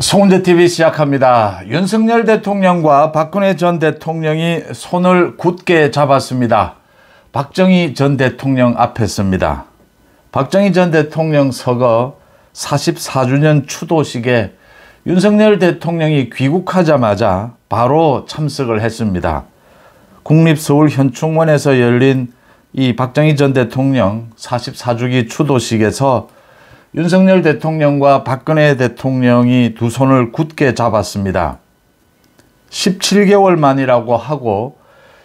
송재TV 시작합니다. 윤석열 대통령과 박근혜 전 대통령이 손을 굳게 잡았습니다. 박정희 전 대통령 앞에 섭니다. 박정희 전 대통령 서거 44주년 추도식에 윤석열 대통령이 귀국하자마자 바로 참석을 했습니다. 국립서울현충원에서 열린 이 박정희 전 대통령 44주기 추도식에서 윤석열 대통령과 박근혜 대통령이 두 손을 굳게 잡았습니다. 17개월 만이라고 하고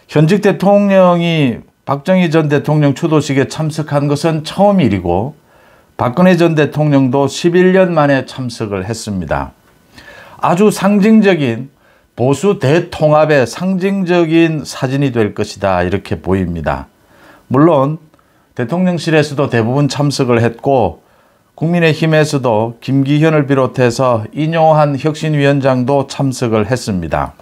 현직 대통령이 박정희 전 대통령 추도식에 참석한 것은 처음 일이고 박근혜 전 대통령도 11년 만에 참석을 했습니다. 아주 상징적인 보수 대통합의 상징적인 사진이 될 것이다 이렇게 보입니다. 물론 대통령실에서도 대부분 참석을 했고 국민의힘에서도 김기현을 비롯해서 인용한 혁신위원장도 참석을 했습니다.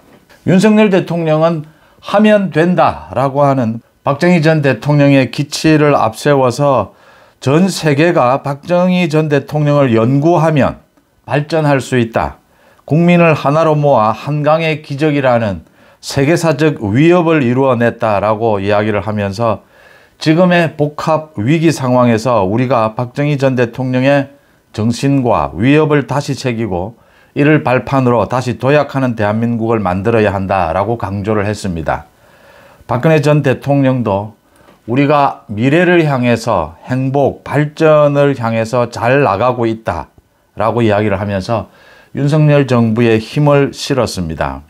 윤석열 대통령은 하면 된다라고 하는 박정희 전 대통령의 기치를 앞세워서 전 세계가 박정희 전 대통령을 연구하면 발전할 수 있다. 국민을 하나로 모아 한강의 기적이라는 세계사적 위협을 이루어냈다라고 이야기를 하면서 지금의 복합 위기 상황에서 우리가 박정희 전 대통령의 정신과 위협을 다시 새기고 이를 발판으로 다시 도약하는 대한민국을 만들어야 한다라고 강조를 했습니다. 박근혜 전 대통령도 우리가 미래를 향해서 행복, 발전을 향해서 잘 나가고 있다 라고 이야기를 하면서 윤석열 정부의 힘을 실었습니다.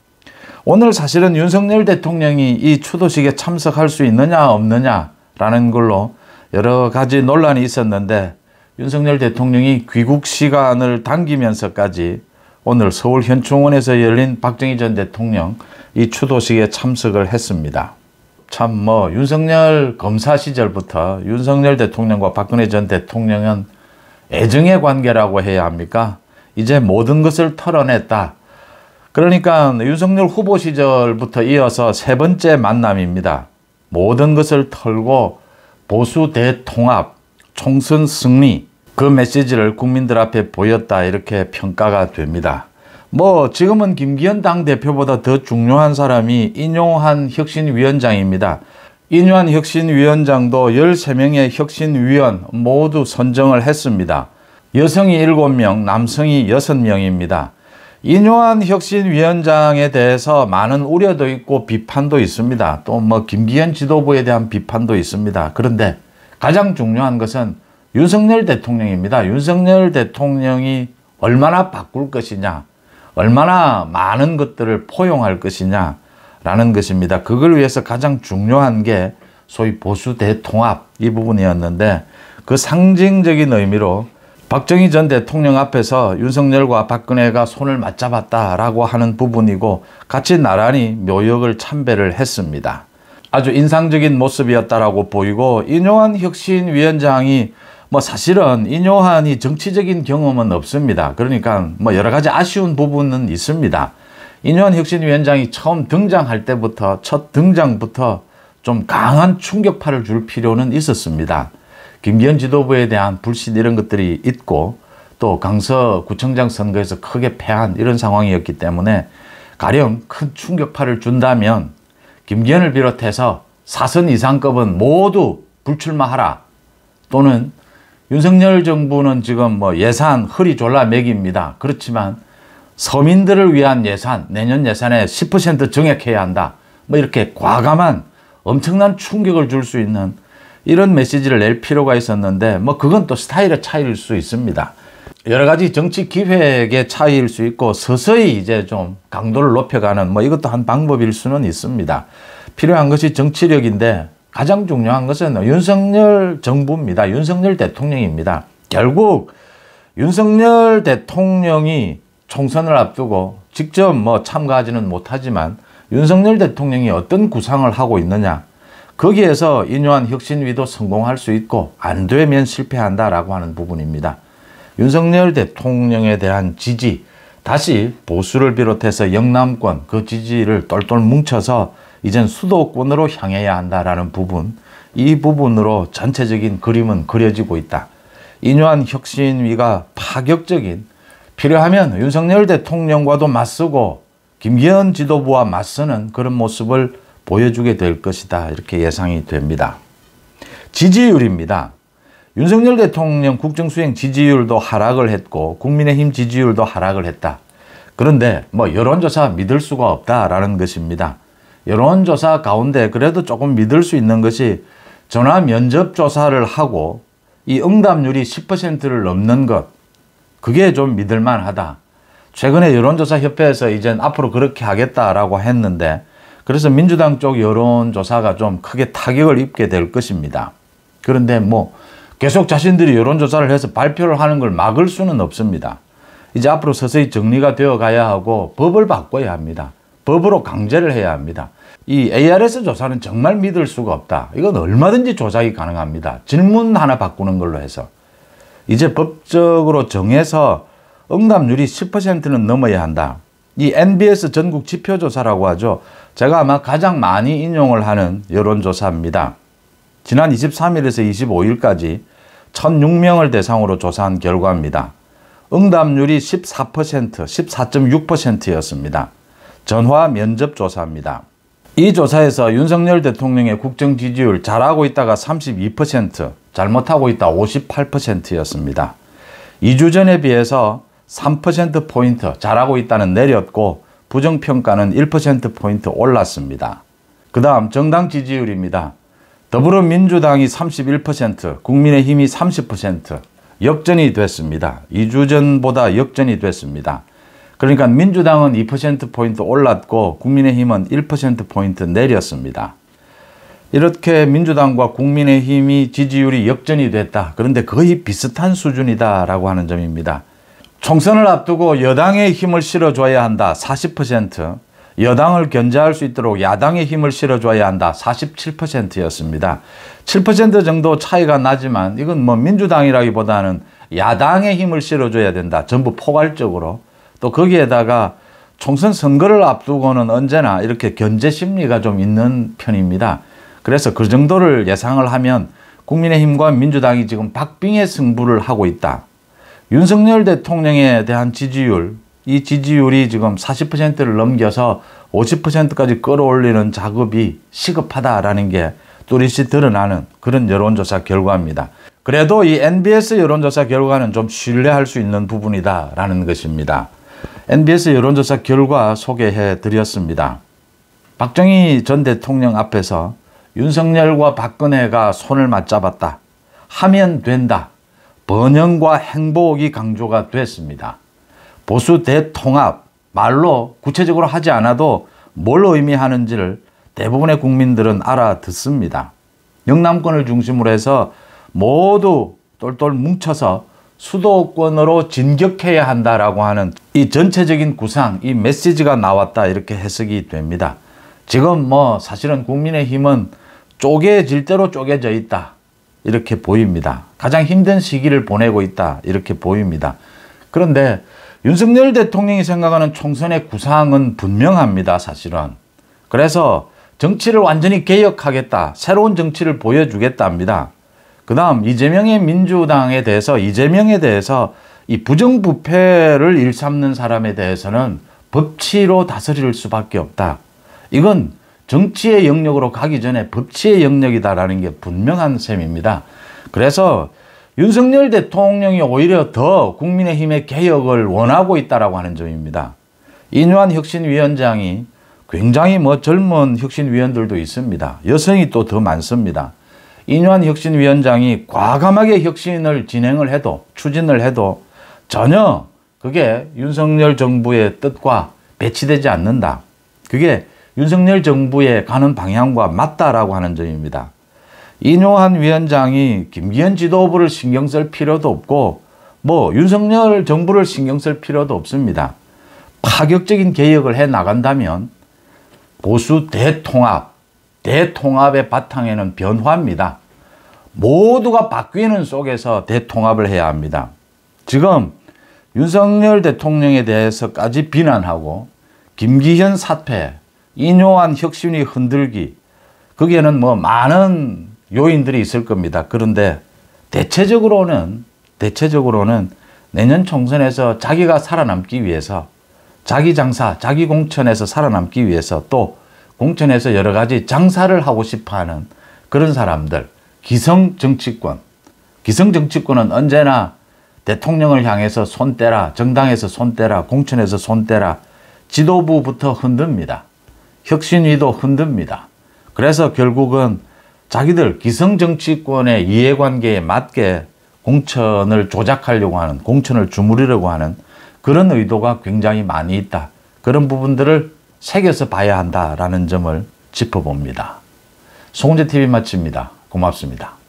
오늘 사실은 윤석열 대통령이 이 추도식에 참석할 수 있느냐 없느냐 라는 걸로 여러 가지 논란이 있었는데 윤석열 대통령이 귀국 시간을 당기면서까지 오늘 서울 현충원에서 열린 박정희 전 대통령 이 추도식에 참석을 했습니다. 참 뭐 윤석열 검사 시절부터 윤석열 대통령과 박근혜 전 대통령은 애정의 관계라고 해야 합니까? 이제 모든 것을 털어냈다. 그러니까 윤석열 후보 시절부터 이어서 세 번째 만남입니다. 모든 것을 털고 보수 대통합, 총선 승리 그 메시지를 국민들 앞에 보였다 이렇게 평가가 됩니다. 뭐 지금은 김기현 당대표보다 더 중요한 사람이 인용한 혁신위원장입니다. 인용한 혁신위원장도 13명의 혁신위원 모두 선정을 했습니다. 여성이 7명, 남성이 6명입니다. 인용한 혁신위원장에 대해서 많은 우려도 있고 비판도 있습니다. 또 뭐 김기현 지도부에 대한 비판도 있습니다. 그런데 가장 중요한 것은 윤석열 대통령입니다. 윤석열 대통령이 얼마나 바꿀 것이냐, 얼마나 많은 것들을 포용할 것이냐 라는 것입니다. 그걸 위해서 가장 중요한 게 소위 보수 대통합 이 부분이었는데 그 상징적인 의미로 박정희 전 대통령 앞에서 윤석열과 박근혜가 손을 맞잡았다라고 하는 부분이고 같이 나란히 묘역을 참배를 했습니다. 아주 인상적인 모습이었다라고 보이고 인요한 혁신위원장이 뭐 사실은 인요한이 정치적인 경험은 없습니다. 그러니까 뭐 여러 가지 아쉬운 부분은 있습니다. 인요한 혁신위원장이 처음 등장할 때부터 첫 등장부터 좀 강한 충격파를 줄 필요는 있었습니다. 김기현 지도부에 대한 불신 이런 것들이 있고 또 강서 구청장 선거에서 크게 패한 이런 상황이었기 때문에 가령 큰 충격파를 준다면 김기현을 비롯해서 사선 이상급은 모두 불출마하라 또는 윤석열 정부는 지금 뭐 예산 허리 졸라 맥입니다. 그렇지만 서민들을 위한 예산 내년 예산에 10%증액해야 한다. 뭐 이렇게 과감한 엄청난 충격을 줄 수 있는 이런 메시지를 낼 필요가 있었는데 뭐 그건 또 스타일의 차이일 수 있습니다. 여러 가지 정치 기획의 차이일 수 있고 서서히 이제 좀 강도를 높여가는 뭐 이것도 한 방법일 수는 있습니다. 필요한 것이 정치력인데 가장 중요한 것은 윤석열 정부입니다. 윤석열 대통령입니다. 결국 윤석열 대통령이 총선을 앞두고 직접 뭐 참가하지는 못하지만 윤석열 대통령이 어떤 구상을 하고 있느냐 거기에서 인요한 혁신위도 성공할 수 있고 안 되면 실패한다라고 하는 부분입니다. 윤석열 대통령에 대한 지지, 다시 보수를 비롯해서 영남권 그 지지를 똘똘 뭉쳐서 이젠 수도권으로 향해야 한다라는 부분, 이 부분으로 전체적인 그림은 그려지고 있다. 인요한 혁신위가 파격적인 필요하면 윤석열 대통령과도 맞서고 김기현 지도부와 맞서는 그런 모습을 보여주게 될 것이다 이렇게 예상이 됩니다. 지지율입니다. 윤석열 대통령 국정수행 지지율도 하락을 했고 국민의힘 지지율도 하락을 했다. 그런데 뭐 여론조사 믿을 수가 없다라는 것입니다. 여론조사 가운데 그래도 조금 믿을 수 있는 것이 전화 면접 조사를 하고 이 응답률이 10%를 넘는 것 그게 좀 믿을만하다. 최근에 여론조사협회에서 이젠 앞으로 그렇게 하겠다라고 했는데 그래서 민주당 쪽 여론조사가 좀 크게 타격을 입게 될 것입니다. 그런데 뭐 계속 자신들이 여론조사를 해서 발표를 하는 걸 막을 수는 없습니다. 이제 앞으로 서서히 정리가 되어 가야 하고 법을 바꿔야 합니다. 법으로 강제를 해야 합니다. 이 ARS 조사는 정말 믿을 수가 없다. 이건 얼마든지 조작이 가능합니다. 질문 하나 바꾸는 걸로 해서. 이제 법적으로 정해서 응답률이 10%는 넘어야 한다. 이 NBS 전국 지표조사라고 하죠. 제가 아마 가장 많이 인용을 하는 여론조사입니다. 지난 23일에서 25일까지 1006명을 대상으로 조사한 결과입니다. 응답률이 14%, 14.6%였습니다. 전화 면접 조사입니다. 이 조사에서 윤석열 대통령의 국정 지지율 잘하고 있다가 32%, 잘못하고 있다 58%였습니다. 2주 전에 비해서 3%포인트 잘하고 있다는 내렸고 부정평가는 1%포인트 올랐습니다. 그 다음 정당 지지율입니다. 더불어민주당이 31%, 국민의힘이 30% 역전이 됐습니다. 2주 전보다 역전이 됐습니다. 그러니까 민주당은 2%포인트 올랐고 국민의힘은 1%포인트 내렸습니다. 이렇게 민주당과 국민의힘이 지지율이 역전이 됐다. 그런데 거의 비슷한 수준이다라고 하는 점입니다. 총선을 앞두고 여당의 힘을 실어줘야 한다. 40%. 여당을 견제할 수 있도록 야당의 힘을 실어줘야 한다. 47%였습니다. 7% 정도 차이가 나지만 이건 뭐 민주당이라기보다는 야당의 힘을 실어줘야 된다. 전부 포괄적으로. 또 거기에다가 총선 선거를 앞두고는 언제나 이렇게 견제 심리가 좀 있는 편입니다. 그래서 그 정도를 예상을 하면 국민의힘과 민주당이 지금 박빙의 승부를 하고 있다. 윤석열 대통령에 대한 지지율, 이 지지율이 지금 40%를 넘겨서 50%까지 끌어올리는 작업이 시급하다라는 게 뚜렷이 드러나는 그런 여론조사 결과입니다. 그래도 이 NBS 여론조사 결과는 좀 신뢰할 수 있는 부분이다라는 것입니다. NBS 여론조사 결과 소개해 드렸습니다. 박정희 전 대통령 앞에서 윤석열과 박근혜가 손을 맞잡았다. 하면 된다. 번영과 행복이 강조가 됐습니다. 보수 대통합 말로 구체적으로 하지 않아도 뭘 의미하는지를 대부분의 국민들은 알아듣습니다. 영남권을 중심으로 해서 모두 똘똘 뭉쳐서 수도권으로 진격해야 한다라고 하는 이 전체적인 구상, 이 메시지가 나왔다 이렇게 해석이 됩니다. 지금 뭐 사실은 국민의힘은 쪼개질 대로 쪼개져 있다. 이렇게 보입니다. 가장 힘든 시기를 보내고 있다 이렇게 보입니다. 그런데 윤석열 대통령이 생각하는 총선의 구상은 분명합니다. 사실은. 그래서 정치를 완전히 개혁하겠다. 새로운 정치를 보여주겠다입니다. 그 다음 이재명의 민주당에 대해서 이재명에 대해서 이 부정부패를 일삼는 사람에 대해서는 법치로 다스릴 수밖에 없다. 이건 정치의 영역으로 가기 전에 법치의 영역이다라는 게 분명한 셈입니다. 그래서 윤석열 대통령이 오히려 더 국민의힘의 개혁을 원하고 있다라고 하는 점입니다. 인유한 혁신위원장이 굉장히 뭐 젊은 혁신위원들도 있습니다. 여성이 또 더 많습니다. 인유한 혁신위원장이 과감하게 혁신을 진행을 해도 추진을 해도 전혀 그게 윤석열 정부의 뜻과 배치되지 않는다. 그게 윤석열 정부에 가는 방향과 맞다라고 하는 점입니다. 이뇨한 위원장이 김기현 지도부를 신경 쓸 필요도 없고 뭐 윤석열 정부를 신경 쓸 필요도 없습니다. 파격적인 개혁을 해 나간다면 보수 대통합, 대통합의 바탕에는 변화입니다. 모두가 바뀌는 속에서 대통합을 해야 합니다. 지금 윤석열 대통령에 대해서까지 비난하고 김기현 사태 인요한 혁신이 흔들기 거기에는 뭐 많은 요인들이 있을 겁니다. 그런데 대체적으로는 대체적으로는 내년 총선에서 자기가 살아남기 위해서 자기 장사, 자기 공천에서 살아남기 위해서 또 공천에서 여러 가지 장사를 하고 싶어하는 그런 사람들, 기성 정치권. 기성 정치권은 언제나 대통령을 향해서 손 떼라, 정당에서 손 떼라, 공천에서 손 떼라, 지도부부터 흔듭니다. 혁신위도 흔듭니다. 그래서 결국은 자기들 기성정치권의 이해관계에 맞게 공천을 조작하려고 하는 공천을 주무리려고 하는 그런 의도가 굉장히 많이 있다. 그런 부분들을 새겨서 봐야 한다라는 점을 짚어봅니다. 송재TV 마칩니다. 고맙습니다.